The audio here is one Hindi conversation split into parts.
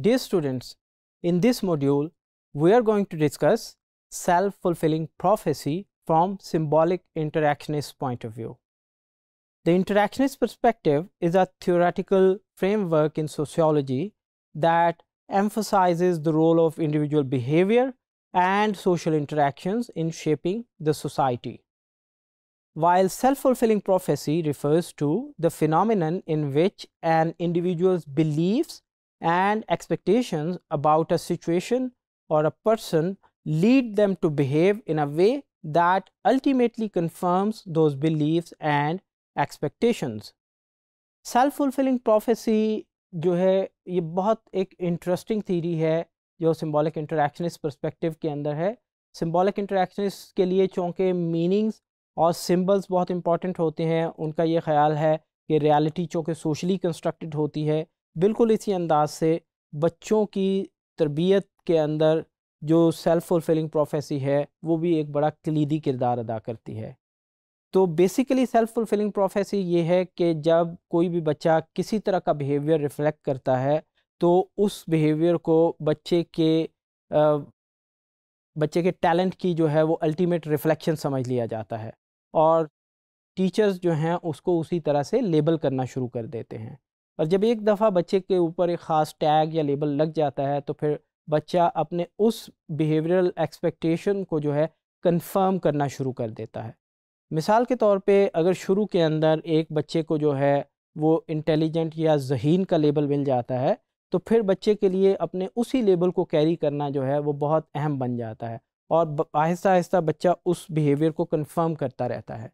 Dear students, in this module, we are going to discuss self-fulfilling prophecy from symbolic interactionist point of view. The interactionist perspective is a theoretical framework in sociology that emphasizes the role of individual behavior and social interactions in shaping the society. While self-fulfilling prophecy refers to the phenomenon in which an individual's beliefs and expectations about a situation or a person lead them to behave in a way that ultimately confirms those beliefs and expectations. Self fulfilling prophecy जो है ये बहुत एक इंटरेस्टिंग थीरी है जो सिम्बॉलिक इंटरेक्शनिस्ट परस्पेक्टिव के अंदर है सिम्बॉलिक इंटरेक्शनिस्ट के लिए चूँकि मीनिंग्स और सिम्बल्स बहुत इंपॉर्टेंट होते हैं उनका ये ख्याल है कि रियलिटी चूँकि सोशली कंस्ट्रक्टेड होती है बिल्कुल इसी अंदाज से बच्चों की तरबियत के अंदर जो सेल्फ़ फुलफिलिंग प्रोफेसी है वो भी एक बड़ा कलीदी किरदार अदा करती है तो बेसिकली सेल्फ़ फुलफिलिंग प्रोफेसी ये है कि जब कोई भी बच्चा किसी तरह का बिहेवियर रिफ्लेक्ट करता है तो उस बिहेवियर को बच्चे के आ, बच्चे के टैलेंट की जो है वो अल्टीमेट रिफ्लेक्शन समझ लिया जाता है और टीचर्स जो हैं उसको उसी तरह से लेबल करना शुरू कर देते हैं और जब एक दफ़ा बच्चे के ऊपर एक ख़ास टैग या लेबल लग जाता है तो फिर बच्चा अपने उस बिहेवियरल एक्सपेक्टेशन को जो है कंफर्म करना शुरू कर देता है मिसाल के तौर पे अगर शुरू के अंदर एक बच्चे को जो है वो इंटेलिजेंट या जहीन का लेबल मिल जाता है तो फिर बच्चे के लिए अपने उसी लेबल को कैरी करना जो है वो बहुत अहम बन जाता है और आहिस्ता आहिस्ता बच्चा उस बिहेवियर को कन्फर्म करता रहता है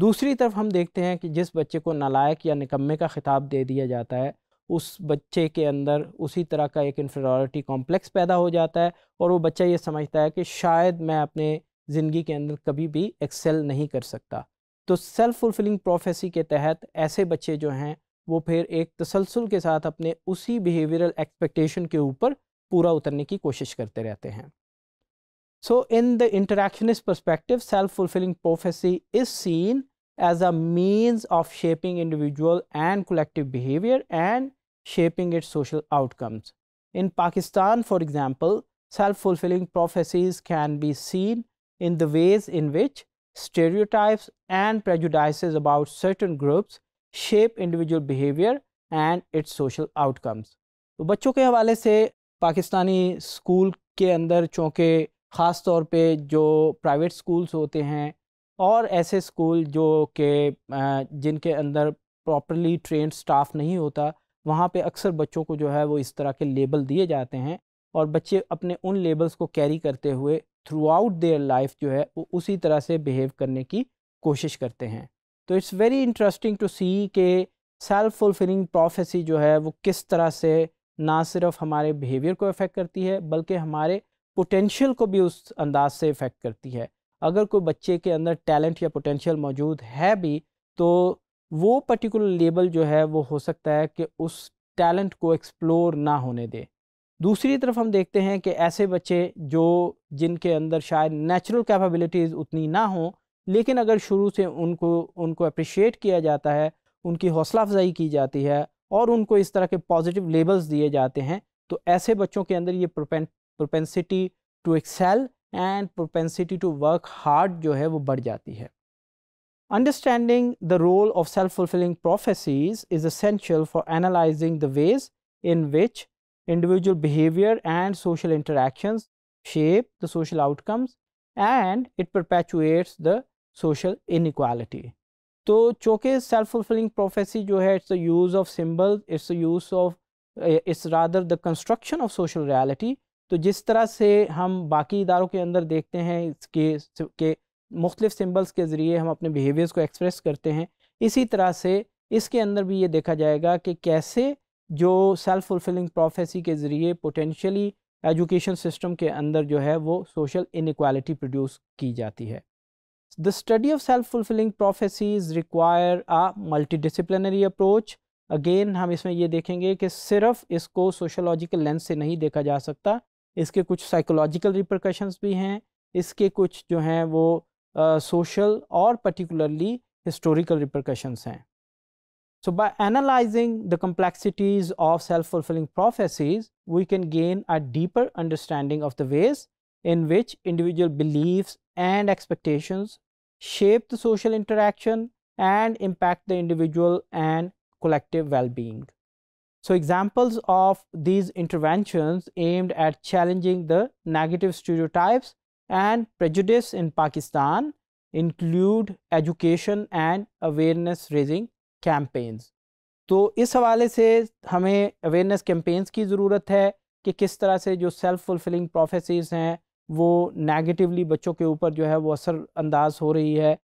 दूसरी तरफ हम देखते हैं कि जिस बच्चे को नालायक या निकम्मे का ख़िताब दे दिया जाता है उस बच्चे के अंदर उसी तरह का एक इन्फेरिटी कॉम्प्लेक्स पैदा हो जाता है और वो बच्चा ये समझता है कि शायद मैं अपने ज़िंदगी के अंदर कभी भी एक्सेल नहीं कर सकता तो सेल्फ़ फुलफिलिंग प्रोफेसी के तहत ऐसे बच्चे जो हैं वो फिर एक तसलसल के साथ अपने उसी बिहेवियरल एक्सपेक्टेशन के ऊपर पूरा उतरने की कोशिश करते रहते हैं so in the interactionist perspective self fulfilling prophecy is seen as a means of shaping individual and collective behavior and shaping its social outcomes. In Pakistan, for example, self-fulfilling prophecies can be seen in the ways in which stereotypes and prejudices about certain groups shape individual behavior and its social outcomes. तो बच्चों के हवाले से पाकिस्तानी स्कूल के अंदर चूँकि ख़ास तौर पे जो प्राइवेट स्कूल्स होते हैं और ऐसे स्कूल जो के जिनके अंदर प्रॉपरली ट्रेंड स्टाफ नहीं होता वहाँ पे अक्सर बच्चों को जो है वो इस तरह के लेबल दिए जाते हैं और बच्चे अपने उन लेबल्स को कैरी करते हुए थ्रू आउट देयर लाइफ जो है वो उसी तरह से बिहेव करने की कोशिश करते हैं तो it's very interesting to see के सेल्फ फुलफिलिंग प्रोफेसी जो है वो किस तरह से ना सिर्फ हमारे बिहेवियर को अफेक्ट करती है बल्कि हमारे पोटेंशियल को भी उस अंदाज से इफ़ेक्ट करती है अगर कोई बच्चे के अंदर टैलेंट या पोटेंशियल मौजूद है भी तो वो पर्टिकुलर लेबल जो है वो हो सकता है कि उस टैलेंट को एक्सप्लोर ना होने दे दूसरी तरफ हम देखते हैं कि ऐसे बच्चे जो जिनके अंदर शायद नेचुरल कैपेबिलिटीज़ उतनी ना हों लेकिन अगर शुरू से उनको उनको अप्रिशिएट किया जाता है उनकी हौसला अफजाई की जाती है और उनको इस तरह के पॉजिटिव लेबल्स दिए जाते हैं तो ऐसे बच्चों के अंदर ये propensity to excel and propensity to work hard jo hai wo badh jati hai understanding the role of self fulfilling prophecies is essential for analyzing the ways in which individual behavior and social interactions shape the social outcomes and it perpetuates the social inequality So, choke self fulfilling prophecy jo hai it's the use of symbols it's the use of eh, it's rather the construction of social reality तो जिस तरह से हम बाकी इदारों के अंदर देखते हैं इसके के मुख्तलिफ सिम्बल्स के ज़रिए हम अपने बिहेवियर्स को एक्सप्रेस करते हैं इसी तरह से इसके अंदर भी ये देखा जाएगा कि कैसे जो सेल्फ़ फुलफिलिंग प्रोफेसी के ज़रिए पोटेंशली एजुकेशन सिस्टम के अंदर जो है वो सोशल इनक्वालिटी प्रोड्यूस की जाती है the study of self fulfilling prophecies require a disciplinary approach again हम इसमें ये देखेंगे कि सिर्फ इसको सोशोलॉजिकल लेंस से नहीं देखा जा सकता इसके कुछ साइकोलॉजिकल रिप्रकशंस भी हैं इसके कुछ जो हैं वो सोशल uh, और पर्टिकुलरली हिस्टोरिकल रिप्रकशंस हैं so by analysing the complexities of self fulfilling prophecies we can gain a deeper understanding of the ways in which individual believe and expectations shape the social interaction and impact the individual and collective wellbeing So examples of these interventions aimed at challenging the negative stereotypes and prejudice in Pakistan include education and awareness raising campaigns. तो इस हवाले से हमें awareness campaigns की ज़रूरत है कि किस तरह से जो self-fulfilling prophecies हैं वो negatively बच्चों के ऊपर जो है वो असर अंदाज हो रही है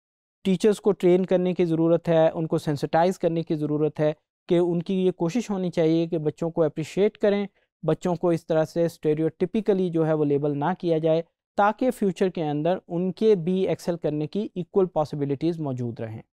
teachers को train करने की ज़रूरत है उनको sensitize करने की ज़रूरत है कि उनकी ये कोशिश होनी चाहिए कि बच्चों को अप्रिशिएट करें बच्चों को इस तरह से स्टेरियोटिपिकली जो है वो लेबल ना किया जाए ताकि फ्यूचर के अंदर उनके भी एक्सेल करने की इक्वल पॉसिबिलिटीज़ मौजूद रहें